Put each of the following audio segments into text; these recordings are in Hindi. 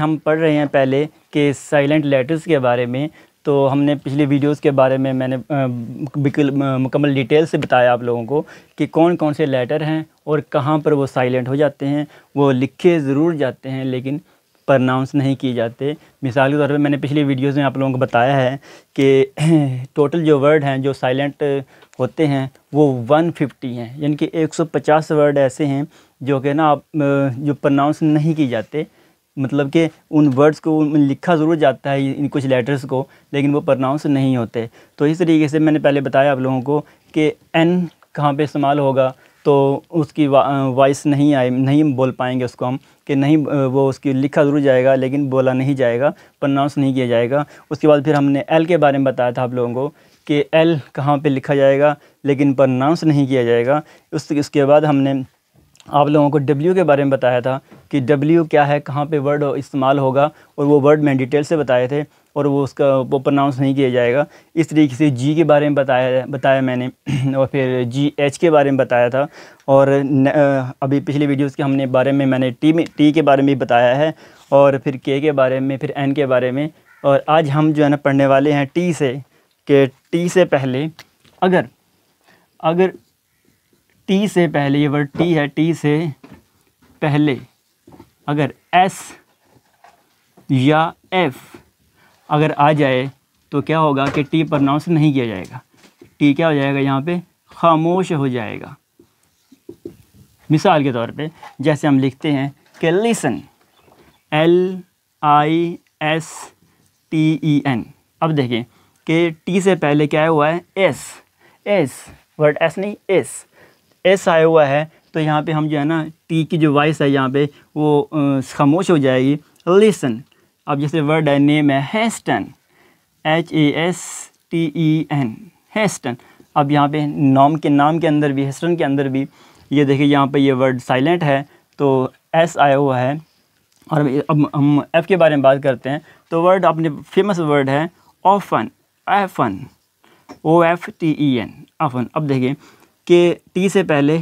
हम पढ़ रहे हैं पहले कि साइलेंट लेटर्स के बारे में तो हमने पिछले वीडियोस के बारे में मैंने बिल्कुल मुकम्मल डिटेल से बताया आप लोगों को कि कौन कौन से लेटर हैं और कहाँ पर वो साइलेंट हो जाते हैं वो लिखे ज़रूर जाते हैं लेकिन प्रनाउंस नहीं किए जाते मिसाल के तौर पर मैंने पिछले वीडियोस में आप लोगों को बताया है कि टोटल जो वर्ड हैं जो साइलेंट होते हैं वो 150 हैं यानी कि 150 वर्ड ऐसे हैं जो कि ना आप जो प्रनाउंस नहीं किए जाते मतलब कि उन वर्ड्स को उन लिखा ज़रूर जाता है इन कुछ लेटर्स को लेकिन वो प्रनाउंस नहीं होते तो इस तरीके से मैंने पहले बताया आप लोगों को कि एन कहाँ पे इस्तेमाल होगा तो उसकी वा, वॉइस नहीं आए नहीं बोल पाएंगे उसको हम कि नहीं वो उसकी लिखा ज़रूर जाएगा लेकिन बोला नहीं जाएगा प्रनाउंस नहीं किया जाएगा उसके बाद फिर हमने एल के बारे में बताया था आप लोगों को कि एल कहाँ पर लिखा जाएगा लेकिन प्रनाउंस नहीं किया जाएगा उस उसके बाद हमने आप लोगों को W के बारे में बताया था कि W क्या है कहाँ पे वर्ड इस्तेमाल होगा और वो वर्ड मैंने डिटेल से बताए थे और वो उसका वो प्रोनाउंस नहीं किया जाएगा इस तरीके से जी के बारे में बताया बताया मैंने और फिर जी एच के बारे में बताया था और न, अभी पिछले वीडियोस के हमने बारे में मैंने टी में टी के बारे में बताया है और फिर के के बारे में फिर एन के बारे में और आज हम जो है ना पढ़ने वाले हैं टी से कि टी से पहले अगर अगर टी से पहले ये वर्ड टी है टी से पहले अगर एस या एफ अगर आ जाए तो क्या होगा कि टी प्रनाउंस नहीं किया जाएगा टी क्या हो जाएगा यहाँ पे खामोश हो जाएगा मिसाल के तौर पे जैसे हम लिखते हैं कि listen L I S T E N अब देखें कि टी से पहले क्या हुआ है एस एस वर्ड एस नहीं एस एस आया हुआ है तो यहाँ पे हम जो है ना टी की जो वॉइस है यहाँ पे वो खामोश हो जाएगी लिसन अब जैसे वर्ड है नेम है hasten H A S T E N hasten अब यहाँ पे नाम के नाम के अंदर भी हेस्टन के अंदर भी ये देखिए यहाँ पे ये वर्ड साइलेंट है तो एस आया हुआ है और अब हम एफ़ के बारे में बात करते हैं तो वर्ड अपने फेमस वर्ड है often often O F T E N often अब देखिए कि टी से पहले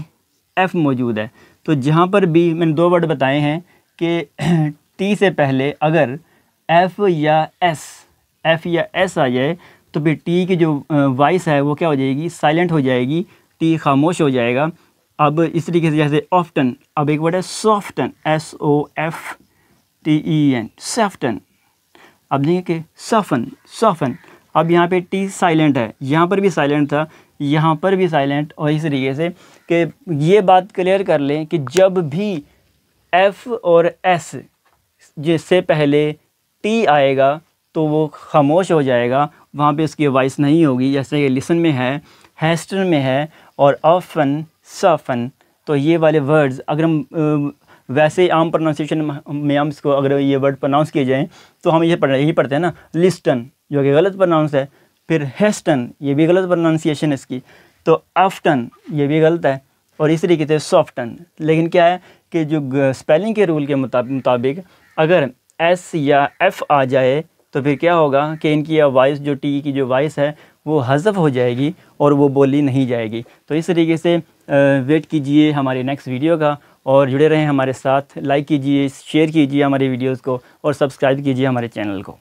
एफ़ मौजूद है तो जहाँ पर भी मैंने दो वर्ड बताए हैं कि टी से पहले अगर एफ़ या एस एफ़ या एस आ जाए तो फिर टी की जो वॉइस है वो क्या हो जाएगी साइलेंट हो जाएगी टी खामोश हो जाएगा अब इस तरीके से जैसे ऑफ्टन अब एक वर्ड है soften S O F T E N soften अब देखिए कि सफ़न सॉफन अब यहाँ पे टी साइलेंट है यहाँ पर भी साइलेंट था यहाँ पर भी साइलेंट और इस तरीके से कि ये बात क्लियर कर लें कि जब भी एफ़ और एस जिससे पहले टी आएगा तो वो खामोश हो जाएगा वहाँ पे उसकी वॉइस नहीं होगी जैसे कि लिसन में है हेस्टन में है और ऑफन सफन तो ये वाले वर्ड्स अगर हम वैसे आम प्रोनाउंसिएशन में हम इसको अगर ये वर्ड प्रोनाउंस किए जाएँ तो हम ये पढ़ यही पढ़ते हैं ना लिस्टन जो कि गलत प्रनाउंस है फिर हेस्टन ये भी गलत प्रोनाउंसिएशन है इसकी तो आफ्टन ये भी गलत है और इस तरीके से सॉफ्टन लेकिन क्या है कि जो स्पेलिंग के रूल के मुताबिक अगर एस या एफ़ आ जाए तो फिर क्या होगा कि इनकी वॉइस जो टी की जो वॉइस है वो हजफ हो जाएगी और वो बोली नहीं जाएगी तो इस तरीके से वेट कीजिए हमारे नेक्स्ट वीडियो का और जुड़े रहें हमारे साथ लाइक कीजिए शेयर कीजिए हमारे वीडियोज़ को और सब्सक्राइब कीजिए हमारे चैनल को